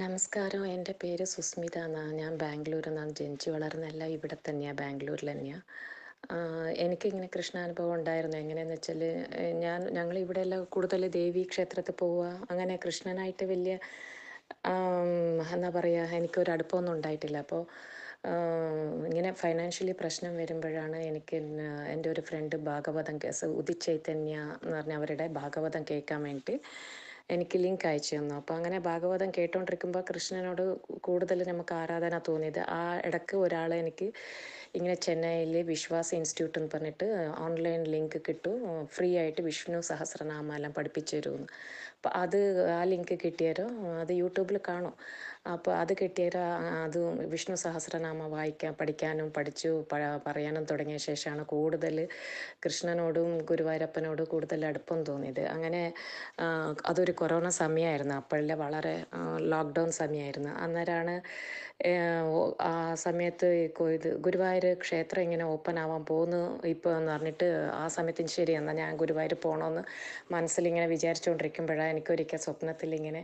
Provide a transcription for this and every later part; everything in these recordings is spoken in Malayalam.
നമസ്കാരം എൻ്റെ പേര് സുസ്മിത എന്നാണ് ഞാൻ ബാംഗ്ലൂർ നിന്നാണ് ജനിച്ചു വളർന്നല്ല ഇവിടെ തന്നെയാണ് ബാംഗ്ലൂരിൽ തന്നെയാണ് എനിക്കിങ്ങനെ കൃഷ്ണാനുഭവം ഉണ്ടായിരുന്നു എങ്ങനെയെന്ന് വെച്ചാൽ ഞാൻ ഞങ്ങൾ ഇവിടെ എല്ലാം കൂടുതൽ ദേവീ ക്ഷേത്രത്തിൽ പോവുക അങ്ങനെ കൃഷ്ണനായിട്ട് വലിയ എന്താ പറയുക എനിക്കൊരു അടുപ്പമൊന്നും ഉണ്ടായിട്ടില്ല അപ്പോൾ ഇങ്ങനെ ഫൈനാൻഷ്യലി പ്രശ്നം വരുമ്പോഴാണ് എനിക്ക് എൻ്റെ ഒരു ഫ്രണ്ട് ഭാഗവതം കേസ് ഉദിച്ചൈതന്യ എന്ന് പറഞ്ഞ അവരുടെ ഭാഗവതം കേൾക്കാൻ വേണ്ടി എനിക്ക് ലിങ്ക് അയച്ചു തന്നു അപ്പോൾ അങ്ങനെ ഭാഗവതം കേട്ടുകൊണ്ടിരിക്കുമ്പോൾ കൃഷ്ണനോട് കൂടുതൽ നമുക്ക് ആരാധന തോന്നിയത് ആ ഇടയ്ക്ക് ഒരാൾ എനിക്ക് ഇങ്ങനെ ചെന്നൈയിലെ വിശ്വാസ ഇൻസ്റ്റിറ്റ്യൂട്ട് എന്ന് പറഞ്ഞിട്ട് ഓൺലൈൻ ലിങ്ക് കിട്ടും ഫ്രീ ആയിട്ട് വിഷ്ണു സഹസ്രനാമ പഠിപ്പിച്ചു തരുമെന്ന് അപ്പോൾ അത് ആ ലിങ്ക് കിട്ടിയാലോ അത് യൂട്യൂബിൽ കാണും അപ്പോൾ അത് കിട്ടിയാലോ അത് വിഷ്ണു സഹസ്രനാമ വായിക്കാൻ പഠിക്കാനും പഠിച്ചു പറയാനും തുടങ്ങിയ ശേഷമാണ് കൂടുതൽ കൃഷ്ണനോടും ഗുരുവായൂരപ്പനോടും കൂടുതൽ അടുപ്പം തോന്നിയത് അങ്ങനെ അതൊരു കൊറോണ സമയമായിരുന്നു അപ്പോഴല്ലേ വളരെ ലോക്ക്ഡൗൺ സമയമായിരുന്നു അന്നേരമാണ് ആ സമയത്ത് ഇത് ഗുരുവായൂർ ക്ഷേത്രം ഇങ്ങനെ ഓപ്പൺ ആവാൻ പോകുന്നു ഇപ്പോൾ എന്ന് പറഞ്ഞിട്ട് ആ സമയത്തിന് ശരി എന്നാൽ ഞാൻ ഗുരുവായൂർ പോകണമെന്ന് മനസ്സിലിങ്ങനെ വിചാരിച്ചുകൊണ്ടിരിക്കുമ്പോഴാണ് എനിക്കൊരിക്കൽ സ്വപ്നത്തിലിങ്ങനെ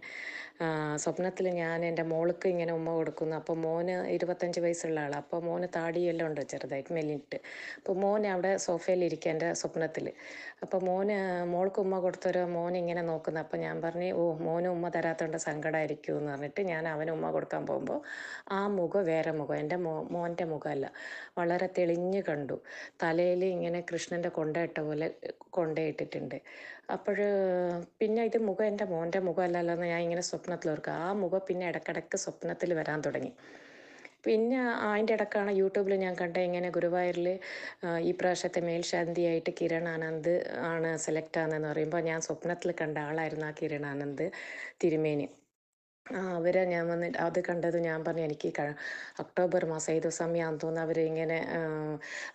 സ്വപ്നത്തിൽ ഞാൻ എൻ്റെ മോൾക്ക് ഇങ്ങനെ ഉമ്മ കൊടുക്കുന്നു അപ്പോൾ മോന് ഇരുപത്തഞ്ച് വയസ്സുള്ള ആൾ അപ്പോൾ മോന് താടിയെല്ലാം ഉണ്ട് ചെറുതായിട്ട് മെല്ലിട്ട് അപ്പോൾ മോൻ അവിടെ ഇരിക്കുക എൻ്റെ സ്വപ്നത്തിൽ അപ്പോൾ മോന് മോൾക്ക് ഉമ്മ കൊടുത്തൊരു മോൻ ഇങ്ങനെ നോക്കുന്നു അപ്പോൾ ഞാൻ പറഞ്ഞ് ഓ മോന് ഉമ്മ തരാത്തോണ്ട് സങ്കടമായിരിക്കും എന്ന് പറഞ്ഞിട്ട് ഞാൻ അവന് ഉമ്മ കൊടുക്കാൻ പോകുമ്പോൾ ആ മുഖം വേറെ മുഖം എൻ്റെ മോ മോൻ്റെ മുഖമല്ല വളരെ തെളിഞ്ഞ് കണ്ടു തലയിൽ ഇങ്ങനെ കൃഷ്ണൻ്റെ കൊണ്ടയിട്ട പോലെ കൊണ്ടയിട്ടിട്ടുണ്ട് അപ്പോൾ പിന്നെ ഇത് മുഖം എൻ്റെ മോൻ്റെ മുഖമല്ലല്ലോ എന്ന് ഞാൻ ഇങ്ങനെ സ്വപ്നത്തിൽ ഓർക്കുക ആ മുഖം പിന്നെ ഇടക്കിടക്ക് സ്വപ്നത്തിൽ വരാൻ തുടങ്ങി പിന്നെ അതിൻ്റെ ഇടക്കാണ് യൂട്യൂബിൽ ഞാൻ കണ്ട ഇങ്ങനെ ഗുരുവായൂരിൽ ഈ പ്രാവശ്യത്തെ മേൽശാന്തിയായിട്ട് കിരൺ ആനന്ദ് ആണ് സെലക്ട് ആകുന്നതെന്ന് പറയുമ്പോൾ ഞാൻ സ്വപ്നത്തിൽ കണ്ട ആളായിരുന്നു ആ കിരൺ ആനന്ദ് തിരുമേനി ആ അവരെ ഞാൻ വന്നിട്ട് അത് കണ്ടത് ഞാൻ പറഞ്ഞു എനിക്ക് ഒക്ടോബർ മാസം ഏത് സമയമാണെന്ന് തോന്നുന്നു അവരിങ്ങനെ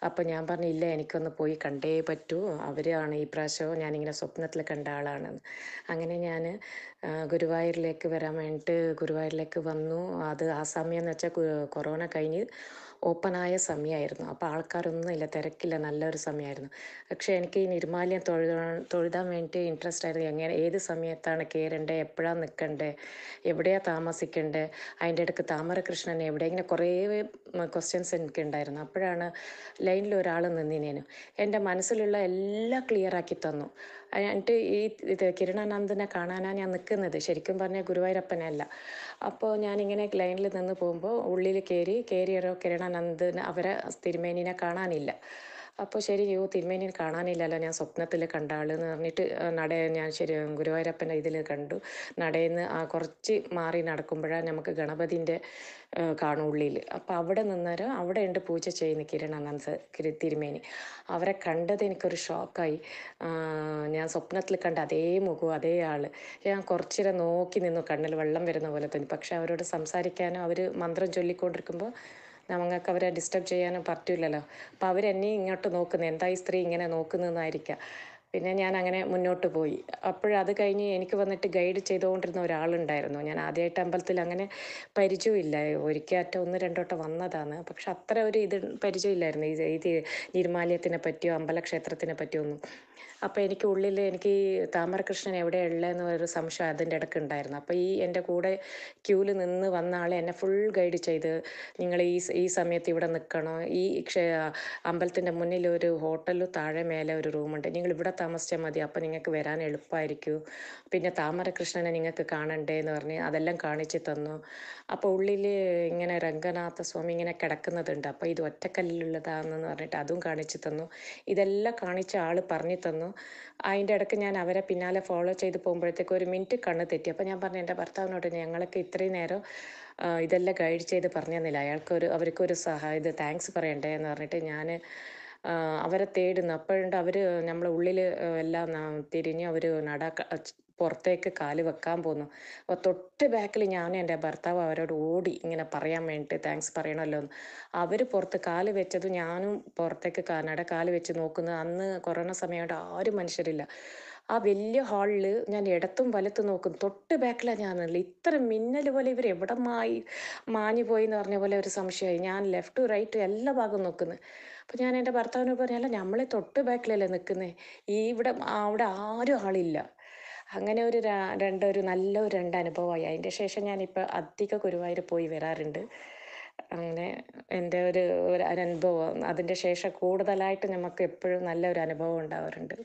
അപ്പം ഞാൻ പറഞ്ഞു ഇല്ല എനിക്കൊന്ന് പോയി കണ്ടേ പറ്റൂ അവരാണ് ഈ പ്രാവശ്യവും ഞാനിങ്ങനെ സ്വപ്നത്തിൽ കണ്ട ആളാണെന്ന് അങ്ങനെ ഞാൻ ഗുരുവായൂരിലേക്ക് വരാൻ വേണ്ടിയിട്ട് ഗുരുവായൂരിലേക്ക് വന്നു അത് ആ സമയം എന്ന് വെച്ചാൽ കൊറോണ കഴിഞ്ഞ് ഓപ്പണായ സമയമായിരുന്നു അപ്പോൾ ആൾക്കാരൊന്നും ഇല്ല തിരക്കില്ല നല്ലൊരു സമയമായിരുന്നു പക്ഷേ എനിക്ക് ഈ നിർമാല്യം തൊഴുതാൻ തൊഴുതാൻ വേണ്ടി ഇൻട്രസ്റ്റ് ആയിരുന്നു എങ്ങനെ ഏത് സമയത്താണ് കയറേണ്ടത് എപ്പോഴാണ് നിൽക്കേണ്ടത് എവിടെയാണ് താമസിക്കേണ്ടത് അതിൻ്റെ ഇടയ്ക്ക് താമരകൃഷ്ണനെ എവിടെ ഇങ്ങനെ കുറേ ക്വസ്റ്റ്യൻസ് എനിക്ക് ഉണ്ടായിരുന്നു അപ്പോഴാണ് ലൈനിൽ ഒരാൾ നിന്നിനേനു എൻ്റെ മനസ്സിലുള്ള എല്ലാം ക്ലിയറാക്കി തന്നു എന്നിട്ട് ഈ ഇത് കിരണാനന്ദനെ കാണാനാണ് ഞാൻ നിൽക്കുന്നത് ശരിക്കും പറഞ്ഞാൽ ഗുരുവായൂരപ്പനെ അല്ല അപ്പോൾ ഞാനിങ്ങനെ ലൈനിൽ നിന്ന് പോകുമ്പോൾ ഉള്ളിൽ കയറി കയറിയൊരു കിരണാനന്ദന് അവരെ തിരുമേനിനെ കാണാനില്ല അപ്പോൾ ശരി യോ തിരുമേനി കാണാനില്ലല്ലോ ഞാൻ സ്വപ്നത്തിൽ കണ്ട എന്ന് പറഞ്ഞിട്ട് നട ഞാൻ ശരി ഗുരുവായൂരപ്പൻ്റെ ഇതിൽ കണ്ടു നടയിന്ന് ആ കുറച്ച് മാറി നടക്കുമ്പോഴാണ് നമുക്ക് ഗണപതിൻ്റെ കാണുള്ളിൽ അപ്പോൾ അവിടെ നിന്നേരം അവിടെ ഉണ്ട് പൂജ ചെയ്യുന്ന കിരണാനന്ദ തിരുമേനി അവരെ കണ്ടത് എനിക്കൊരു ഷോക്കായി ഞാൻ സ്വപ്നത്തിൽ കണ്ട അതേ മുഖവും അതേ ആൾ ഞാൻ കുറച്ചേരം നോക്കി നിന്നു കണ്ണിൽ വെള്ളം വരുന്ന പോലെ തോന്നി പക്ഷെ അവരോട് സംസാരിക്കാനോ അവർ മന്ത്രം ചൊല്ലിക്കൊണ്ടിരിക്കുമ്പോൾ നമുക്ക് അവരെ ഡിസ്റ്റർബ് ചെയ്യാനും പറ്റില്ലല്ലോ അപ്പോൾ അവരെന്നെ ഇങ്ങോട്ട് നോക്കുന്നത് എന്താ ഈ സ്ത്രീ ഇങ്ങനെ നോക്കുന്നതെന്നായിരിക്കാം പിന്നെ ഞാൻ അങ്ങനെ മുന്നോട്ട് പോയി അപ്പോഴത് കഴിഞ്ഞ് എനിക്ക് വന്നിട്ട് ഗൈഡ് ചെയ്തുകൊണ്ടിരുന്ന ഒരാളുണ്ടായിരുന്നു ഞാൻ ആദ്യമായിട്ട് അമ്പലത്തിൽ അങ്ങനെ പരിചയമില്ല ഒരിക്കലറ്റം ഒന്ന് രണ്ടോട്ടം വന്നതാണ് പക്ഷെ അത്ര ഒരു ഇത് പരിചയമില്ലായിരുന്നു ഇത് ഇത് നിർമാലയത്തിനെ പറ്റിയോ അമ്പലക്ഷേത്രത്തിനെ പറ്റിയോ ഒന്നും അപ്പോൾ എനിക്ക് ഉള്ളിൽ എനിക്ക് താമരകൃഷ്ണൻ എവിടെ ഉള്ളതെന്ന് ഒരു സംശയം അതിൻ്റെ ഇടയ്ക്ക് ഉണ്ടായിരുന്നു അപ്പോൾ ഈ എൻ്റെ കൂടെ ക്യൂവിൽ നിന്ന് വന്ന ആളെ എന്നെ ഫുൾ ഗൈഡ് ചെയ്ത് നിങ്ങൾ ഈ ഈ സമയത്ത് ഇവിടെ നിൽക്കണോ ഈ അമ്പലത്തിൻ്റെ മുന്നിൽ ഒരു ഹോട്ടലിൽ താഴെ മേലെ ഒരു റൂമുണ്ട് നിങ്ങൾ ഇവിടെ താമസിച്ചാൽ മതി അപ്പം നിങ്ങൾക്ക് വരാൻ എളുപ്പമായിരിക്കും പിന്നെ താമരകൃഷ്ണനെ നിങ്ങൾക്ക് കാണണ്ടേ എന്ന് പറഞ്ഞ് അതെല്ലാം കാണിച്ചു തന്നു അപ്പോൾ ഉള്ളിൽ ഇങ്ങനെ രംഗനാഥ സ്വാമി ഇങ്ങനെ കിടക്കുന്നതുണ്ട് അപ്പോൾ ഇത് ഒറ്റക്കല്ലിലുള്ളതാണെന്ന് പറഞ്ഞിട്ട് അതും കാണിച്ചു തന്നു ഇതെല്ലാം കാണിച്ച ആൾ പറഞ്ഞു തന്നു അതിൻ്റെ ഇടയ്ക്ക് ഞാൻ അവരെ പിന്നാലെ ഫോളോ ചെയ്ത് പോകുമ്പോഴത്തേക്ക് ഒരു മിനിറ്റ് കണ്ണ് തെറ്റി അപ്പോൾ ഞാൻ പറഞ്ഞു എൻ്റെ ഭർത്താവിനോട് ഞങ്ങൾക്ക് ഇത്രയും നേരം ഇതെല്ലാം ഗൈഡ് ചെയ്ത് പറഞ്ഞു തന്നില്ല അയാൾക്ക് ഒരു അവർക്കൊരു സഹായം ഇത് താങ്ക്സ് പറയണ്ടേ എന്ന് പറഞ്ഞിട്ട് ഞാൻ അവരെ തേടുന്നു അപ്പോഴുണ്ട് അവർ നമ്മളെ ഉള്ളിൽ എല്ലാം തിരിഞ്ഞ് അവർ നട പുറത്തേക്ക് കാല് വെക്കാൻ പോന്നു അപ്പോൾ തൊട്ട് ബാക്കിൽ ഞാനും എൻ്റെ ഭർത്താവ് അവരോട് ഓടി ഇങ്ങനെ പറയാൻ വേണ്ടിയിട്ട് താങ്ക്സ് പറയണമല്ലോ എന്ന് അവർ പുറത്ത് കാല് വെച്ചത് ഞാനും പുറത്തേക്ക് നട കാല് വെച്ച് നോക്കുന്നത് അന്ന് കൊറോണ സമയമായിട്ട് ആരും മനുഷ്യരില്ല ആ വലിയ ഹാളില് ഞാൻ ഇടത്തും വലത്തും നോക്കും തൊട്ട് ബാക്കിലാണ് ഞാനുള്ളത് ഇത്ര മിന്നൽ പോലെ ഇവർ എവിടെ മായി മാഞ്ഞു പോയി എന്ന് പറഞ്ഞ പോലെ ഒരു സംശയമായി ഞാൻ ലെഫ്റ്റ് റൈറ്റ് എല്ലാ ഭാഗവും നോക്കുന്നത് അപ്പം ഞാൻ എൻ്റെ ഭർത്താവിനോട് പറഞ്ഞല്ല നമ്മളെ തൊട്ട് ബാക്കിലല്ലേ നിൽക്കുന്നത് ഈ ഇവിടെ അവിടെ ആരും ആളില്ല അങ്ങനെ ഒരു രണ്ട് ഒരു നല്ല ഒരു രണ്ട് അനുഭവമായി അതിൻ്റെ ശേഷം ഞാനിപ്പോൾ അധിക ഗുരുവായൂർ പോയി വരാറുണ്ട് അങ്ങനെ എൻ്റെ ഒരു ഒരു അനുഭവം അതിൻ്റെ ശേഷം കൂടുതലായിട്ട് നമുക്ക് എപ്പോഴും നല്ലൊരു അനുഭവം ഉണ്ടാവാറുണ്ട്